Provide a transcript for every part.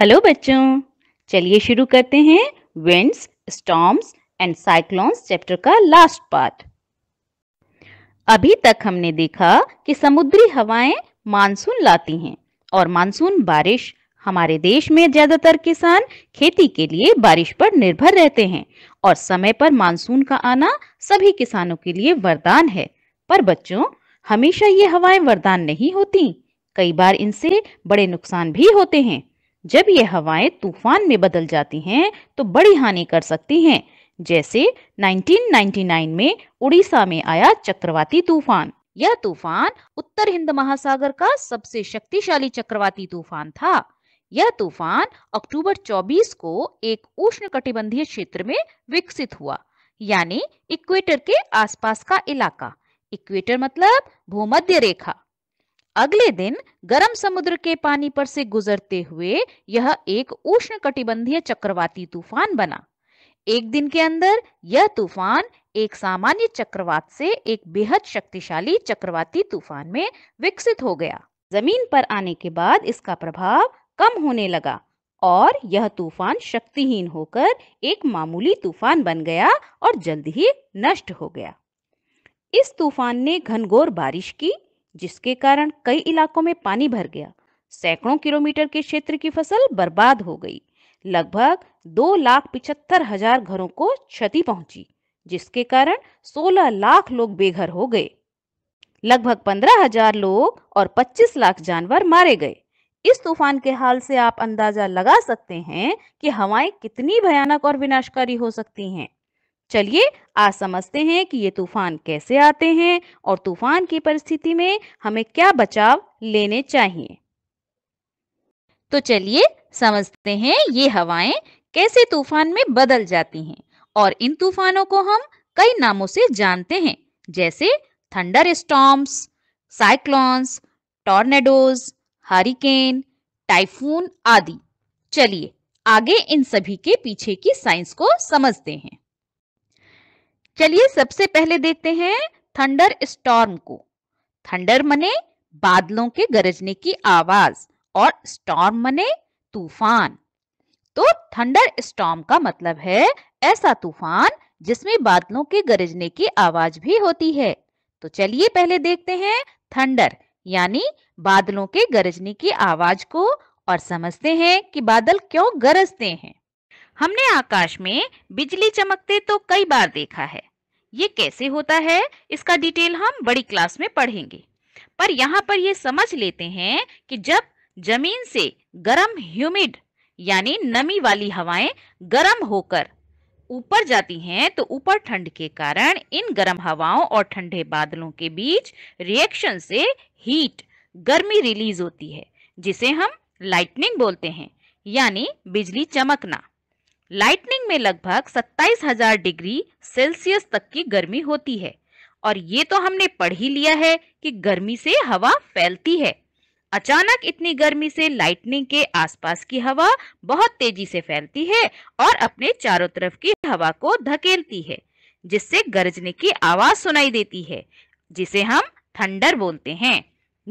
Hello बच्चों चलिए शुरू करते हैं winds storms and cyclones chapter का लास्ट पार्ट अभी तक हमने देखा कि समुद्री हवाएं मानसून लाती हैं और मानसून बारिश हमारे देश में ज्यादातर किसान खेती के लिए बारिश पर निर्भर रहते हैं और समय पर मानसून का आना सभी किसानों के लिए वरदान है पर बच्चों हमेशा ये हवाएं वरदान नहीं होती कई बार इनसे बड़े नुकसान भी होते हैं जब ये हवाएं तूफान में बदल जाती हैं तो बड़ी हानि कर सकती हैं जैसे 1999 में उड़ीसा में आया चक्रवाती तूफान यह तूफान उत्तर हिंद महासागर का सबसे शक्तिशाली चक्रवाती तूफान था यह तूफान अक्टूबर 24 को एक उष्ण कटिबंधीय क्षेत्र में विकसित हुआ यानी इक्वेटर के आसपास का इलाका इक्वेटर मतलब भूमध्य रेखा अगले दिन गर्म समुद्र के पानी पर से गुजरते हुए यह एक उष्ण कटिबंधीय चक्रवाती तूफान बना एक दिन के अंदर यह तूफान एक सामान्य चक्रवात से एक बेहद शक्तिशाली चक्रवाती तूफान में विकसित हो गया जमीन पर आने के बाद इसका प्रभाव कम होने लगा और यह तूफान शक्तिहीन होकर एक मामूली तूफान बन गया और जल्द ही नष्ट हो गया इस तूफान ने घनघोर बारिश की जिसके कारण कई इलाकों में पानी भर गया सैकड़ों किलोमीटर के क्षेत्र की फसल बर्बाद हो गई लगभग दो लाख पिछहत्तर हजार घरों को क्षति पहुंची जिसके कारण 16 लाख लोग बेघर हो गए लगभग पंद्रह हजार लोग और 25 लाख जानवर मारे गए इस तूफान के हाल से आप अंदाजा लगा सकते हैं कि हवाएं कितनी भयानक और विनाशकारी हो सकती हैं चलिए आज समझते हैं कि ये तूफान कैसे आते हैं और तूफान की परिस्थिति में हमें क्या बचाव लेने चाहिए तो चलिए समझते हैं ये हवाएं कैसे तूफान में बदल जाती हैं और इन तूफानों को हम कई नामों से जानते हैं जैसे thunderstorms cyclones tornadoes hurricane typhoon आदि चलिए आगे इन सभी के पीछे की साइंस को समझते हैं चलिए सबसे पहले देखते हैं थंडर स्टॉर्म को थंडर मने बादलों के गरजने की आवाज और स्टॉर्म मने तूफान तो थंडर स्टॉर्म का मतलब है ऐसा तूफान जिसमें बादलों के गरजने की आवाज भी होती है तो चलिए पहले देखते हैं थंडर यानी बादलों के गरजने की आवाज को और समझते हैं कि बादल क्यों गरजते हैं हमने आकाश में बिजली चमकते तो कई बार देखा है ये कैसे होता है इसका डिटेल हम बड़ी क्लास में पढ़ेंगे पर यहाँ पर ये समझ लेते हैं कि जब जमीन से गर्म ह्यूमिड यानी नमी वाली हवाएं गर्म होकर ऊपर जाती हैं तो ऊपर ठंड के कारण इन गर्म हवाओं और ठंडे बादलों के बीच रिएक्शन से हीट गर्मी रिलीज होती है जिसे हम लाइटनिंग बोलते हैं यानी बिजली चमकना लाइटनिंग में लगभग सत्ताईस हजार डिग्री सेल्सियस तक की गर्मी होती है और ये तो हमने पढ़ ही लिया है कि गर्मी से हवा फैलती है अचानक इतनी गर्मी से लाइटनिंग के आसपास की हवा बहुत तेजी से फैलती है और अपने चारों तरफ की हवा को धकेलती है जिससे गरजने की आवाज सुनाई देती है जिसे हम थंडर बोलते हैं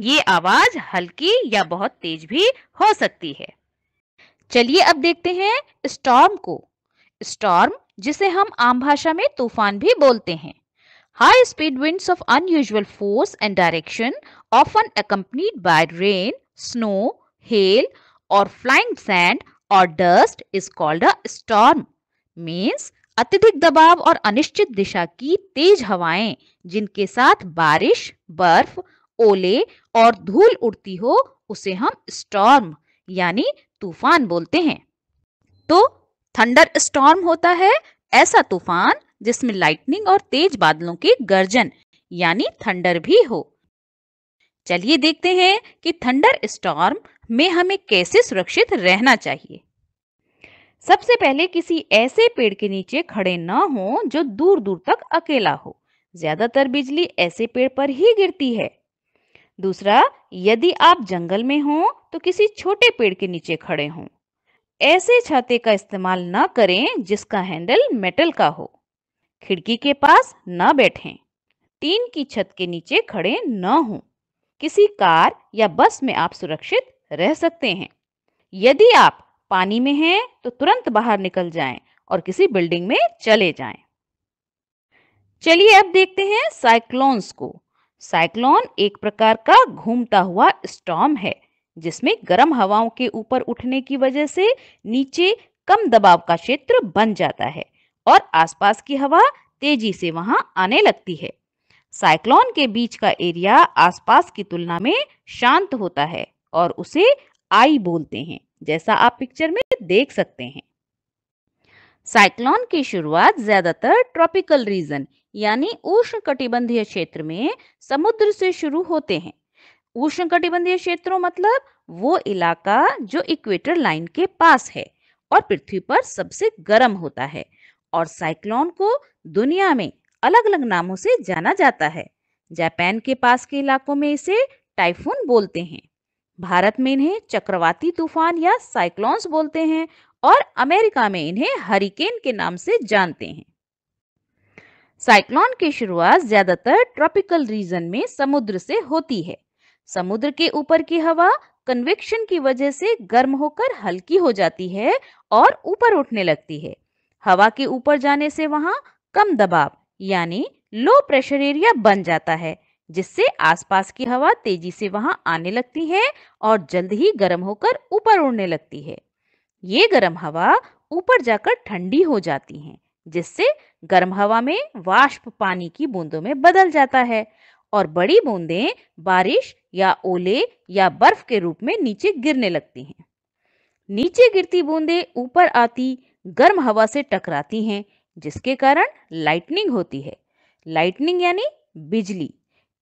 ये आवाज हल्की या बहुत तेज भी हो सकती है चलिए अब देखते हैं स्टॉर्म को स्टॉर्म जिसे हम आम भाषा में तूफान भी बोलते हैं high speed winds of unusual force and direction often accompanied by rain snow hail और फ्लाइंग सैंड और dust is called a storm means अत्यधिक दबाव और अनिश्चित दिशा की तेज हवाएं जिनके साथ बारिश बर्फ ओले और धूल उड़ती हो उसे हम स्टॉर्म यानी तूफान बोलते हैं तो थंडर स्टॉर्म होता है ऐसा तूफान जिसमें लाइटनिंग और तेज बादलों की गर्जन यानी थंडर भी हो चलिए देखते हैं कि थंडर स्टॉर्म में हमें कैसे सुरक्षित रहना चाहिए सबसे पहले किसी ऐसे पेड़ के नीचे खड़े ना हो जो दूर दूर तक अकेला हो ज्यादातर बिजली ऐसे पेड़ पर ही गिरती है दूसरा यदि आप जंगल में हो तो किसी छोटे पेड़ के नीचे खड़े हों ऐसे छाते का इस्तेमाल न करें जिसका हैंडल मेटल का हो खिड़की के पास न बैठें टीन की छत के नीचे खड़े न हों किसी कार या बस में आप सुरक्षित रह सकते हैं यदि आप पानी में हैं तो तुरंत बाहर निकल जाएं और किसी बिल्डिंग में चले जाएं। चलिए अब देखते हैं साइक्लोन्स को साइक्लोन एक प्रकार का घूमता हुआ स्टॉम है जिसमें गर्म हवाओं के ऊपर उठने की वजह से नीचे कम दबाव का क्षेत्र बन जाता है और आसपास की हवा तेजी से वहां आने लगती है साइक्लोन के बीच का एरिया आसपास की तुलना में शांत होता है और उसे आई बोलते हैं जैसा आप पिक्चर में देख सकते हैं साइक्लोन की शुरुआत ज्यादातर ट्रॉपिकल रीजन यानी उष्ण कटिबंधीय क्षेत्र में समुद्र से शुरू होते हैं उष्णकटिबंधीय क्षेत्रों मतलब वो इलाका जो इक्वेटर लाइन के पास है और पृथ्वी पर सबसे गर्म होता है और साइक्लोन को दुनिया में अलग अलग नामों से जाना जाता है जापान के पास के इलाकों में इसे टाइफून बोलते हैं भारत में इन्हें चक्रवाती तूफान या साइक्लोन्स बोलते हैं और अमेरिका में इन्हें हरिकेन के नाम से जानते हैं साइक्लोन की शुरुआत ज्यादातर ट्रॉपिकल रीजन में समुद्र से होती है समुद्र के ऊपर की हवा कन्वेक्शन की वजह से गर्म होकर हल्की हो जाती है और ऊपर उठने लगती है हवा के ऊपर जाने से वहां कम दबाव यानी लो प्रेशर एरिया बन जाता है जिससे आसपास की हवा तेजी से वहां आने लगती है और जल्द ही गर्म होकर ऊपर उड़ने लगती है ये गर्म हवा ऊपर जाकर ठंडी हो जाती है जिससे गर्म हवा में वाष्प पानी की बूंदों में बदल जाता है और बड़ी बूंदें बारिश या ओले या बर्फ के रूप में नीचे गिरने लगती हैं नीचे गिरती बूंदे ऊपर आती गर्म हवा से टकराती हैं जिसके कारण लाइटनिंग होती है लाइटनिंग यानी बिजली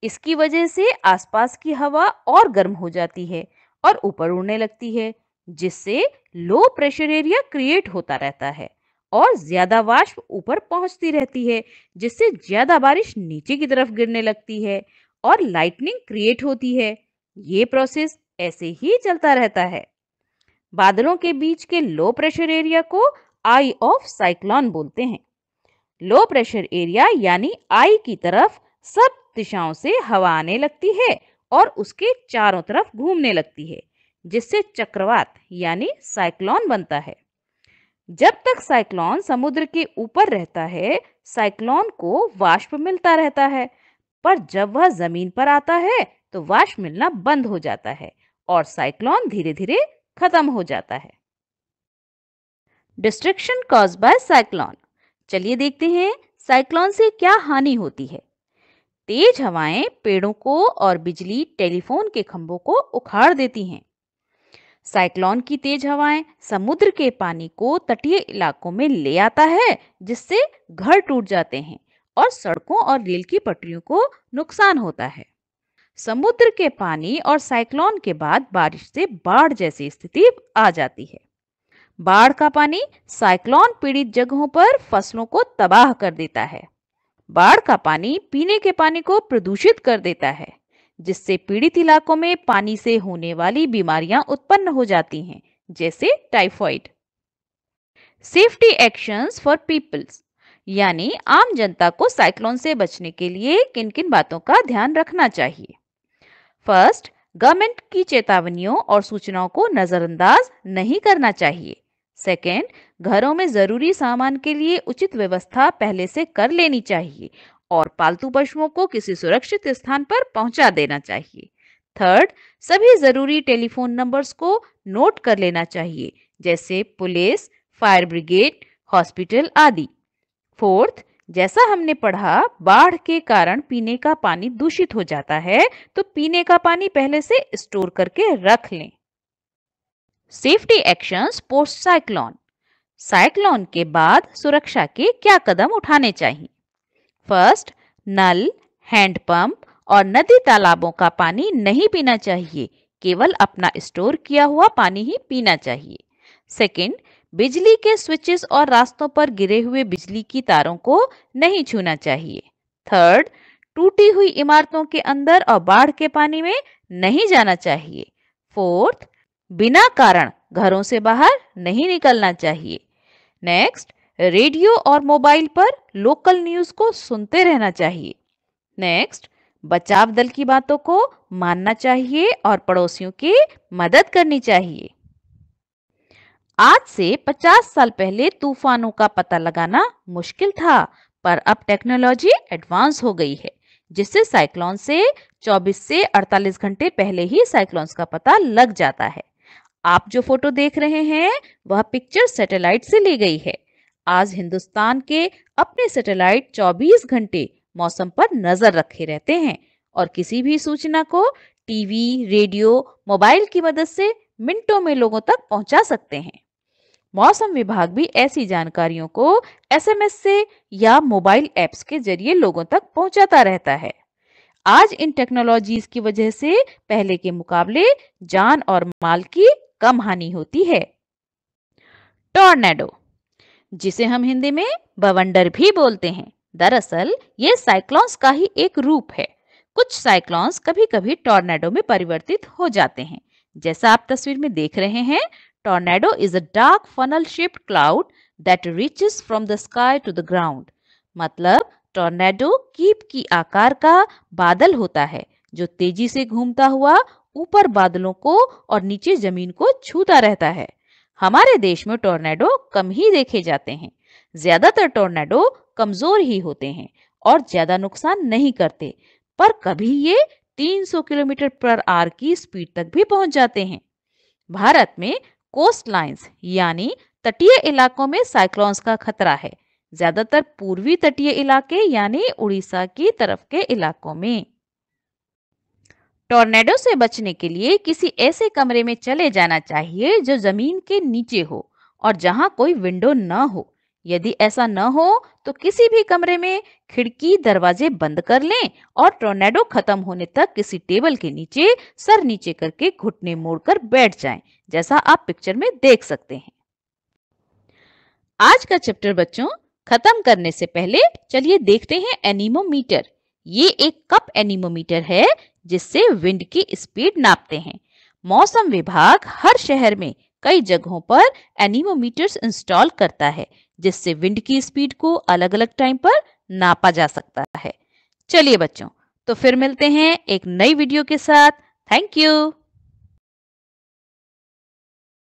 इसकी वजह से आसपास की हवा और गर्म हो जाती है और ऊपर उड़ने लगती है जिससे लो प्रेशर एरिया क्रिएट होता रहता है और ज्यादा वाष्प ऊपर पहुंचती रहती है जिससे ज्यादा बारिश नीचे की तरफ गिरने लगती है और लाइटनिंग क्रिएट होती है ये प्रोसेस ऐसे ही चलता रहता है बादलों के बीच के लो प्रेशर एरिया को आई ऑफ साइक्लॉन बोलते हैं लो प्रेशर एरिया यानी आई की तरफ सब दिशाओं से हवा आने लगती है और उसके चारों तरफ घूमने लगती है जिससे चक्रवात यानी साइक्लॉन बनता है जब तक साइक्लॉन समुद्र के ऊपर रहता है साइक्लॉन को वाष्प मिलता रहता है पर जब वह जमीन पर आता है तो वाष्प मिलना बंद हो जाता है और साइक्लोन धीरे धीरे खत्म हो जाता है डिस्ट्रिक्शन कॉज बाय साइक्लोन चलिए देखते हैं साइक्लोन से क्या हानि होती है तेज हवाएं पेड़ों को और बिजली टेलीफोन के खंभों को उखाड़ देती हैं साइक्लोन की तेज हवाएं समुद्र के पानी को तटीय इलाकों में ले आता है जिससे घर टूट जाते हैं और सड़कों और रेल की पटरियों को नुकसान होता है समुद्र के पानी और साइक्लोन के बाद बारिश से बाढ़ जैसी स्थिति आ जाती है बाढ़ का पानी साइक्लोन पीड़ित जगहों पर फसलों को तबाह कर देता है बाढ़ का पानी पीने के पानी को प्रदूषित कर देता है जिससे पीड़ित इलाकों में पानी से होने वाली बीमारियां उत्पन्न हो जाती हैं जैसे typhoid safety actions for peoples यानी आम जनता को साइक्लोन से बचने के लिए किन किन बातों का ध्यान रखना चाहिए फर्स्ट गवर्नमेंट की चेतावनियों और सूचनाओं को नजरअंदाज नहीं करना चाहिए सेकेंड घरों में जरूरी सामान के लिए उचित व्यवस्था पहले से कर लेनी चाहिए और पालतू पशुओं को किसी सुरक्षित स्थान पर पहुंचा देना चाहिए थर्ड सभी जरूरी टेलीफोन नंबर्स को नोट कर लेना चाहिए जैसे पुलिस फायर ब्रिगेड हॉस्पिटल आदि फोर्थ जैसा हमने पढ़ा बाढ़ के कारण पीने का पानी दूषित हो जाता है तो पीने का पानी पहले से स्टोर करके रख लें safety actions post cyclone cyclone के बाद सुरक्षा के क्या कदम उठाने चाहिए फर्स्ट नल हैंडपंप और नदी तालाबों का पानी नहीं पीना चाहिए केवल अपना स्टोर किया हुआ पानी ही पीना चाहिए सेकंड बिजली के स्विचेस और रास्तों पर गिरे हुए बिजली की तारों को नहीं छूना चाहिए थर्ड टूटी हुई इमारतों के अंदर और बाढ़ के पानी में नहीं जाना चाहिए फोर्थ बिना कारण घरों से बाहर नहीं निकलना चाहिए नेक्स्ट रेडियो और मोबाइल पर लोकल न्यूज को सुनते रहना चाहिए नेक्स्ट बचाव दल की बातों को मानना चाहिए और पड़ोसियों की मदद करनी चाहिए आज से 50 साल पहले तूफानों का पता लगाना मुश्किल था पर अब टेक्नोलॉजी एडवांस हो गई है जिससे साइक्लोन से 24 से 48 घंटे पहले ही साइक्लोन्स का पता लग जाता है आप जो फोटो देख रहे हैं वह पिक्चर सैटेलाइट से ली गई है आज हिंदुस्तान के अपने सैटेलाइट 24 घंटे मौसम पर नजर रखे रहते हैं और किसी भी सूचना को टीवी रेडियो मोबाइल की मदद से मिनटों में लोगों तक पहुंचा सकते हैं मौसम विभाग भी ऐसी जानकारियों को एसएमएस से या मोबाइल एप्स के जरिए लोगों तक पहुंचाता रहता है आज इन टेक्नोलॉजीज की वजह से पहले के मुकाबले जान और माल की कम हानि होती है टॉर्नेडो जिसे हम हिंदी में बवंडर भी बोलते हैं दरअसल ये साइक्लॉन्स का ही एक रूप है कुछ साइक्लॉन्स कभी कभी टॉर्नेडो में परिवर्तित हो जाते हैं जैसा आप तस्वीर में देख रहे हैं tornado is a dark funnel shaped cloud that reaches from the sky to the ground मतलब टोर्नेडो कीप की आकार का बादल होता है जो तेजी से घूमता हुआ ऊपर बादलों को और नीचे जमीन को छूता रहता है हमारे देश में टोर्नेडो कम ही देखे जाते हैं ज्यादातर टोर्नेडो कमजोर ही होते हैं और ज्यादा नुकसान नहीं करते पर कभी ये 300 किलोमीटर पर आर की स्पीड तक भी पहुंच जाते हैं भारत में कोस्ट लाइन्स यानी तटीय इलाकों में साइक्लोन्स का खतरा है ज्यादातर पूर्वी तटीय इलाके यानी उड़ीसा की तरफ के इलाकों में टोर्नेडो से बचने के लिए किसी ऐसे कमरे में चले जाना चाहिए जो जमीन के नीचे हो और जहां कोई विंडो न हो यदि ऐसा न हो तो किसी भी कमरे में खिड़की दरवाजे बंद कर लें और टोर्नेडो खत्म होने तक किसी टेबल के नीचे सर नीचे करके घुटने मोड़कर बैठ जाएं, जैसा आप पिक्चर में देख सकते हैं आज का चैप्टर बच्चों खत्म करने से पहले चलिए देखते हैं एनीमोमीटर ये एक कप एनीमोमीटर है जिससे विंड की स्पीड नापते हैं मौसम विभाग हर शहर में कई जगहों पर एनीमोमीटर्स इंस्टॉल करता है जिससे विंड की स्पीड को अलग अलग टाइम पर नापा जा सकता है चलिए बच्चों तो फिर मिलते हैं एक नई वीडियो के साथ थैंक यू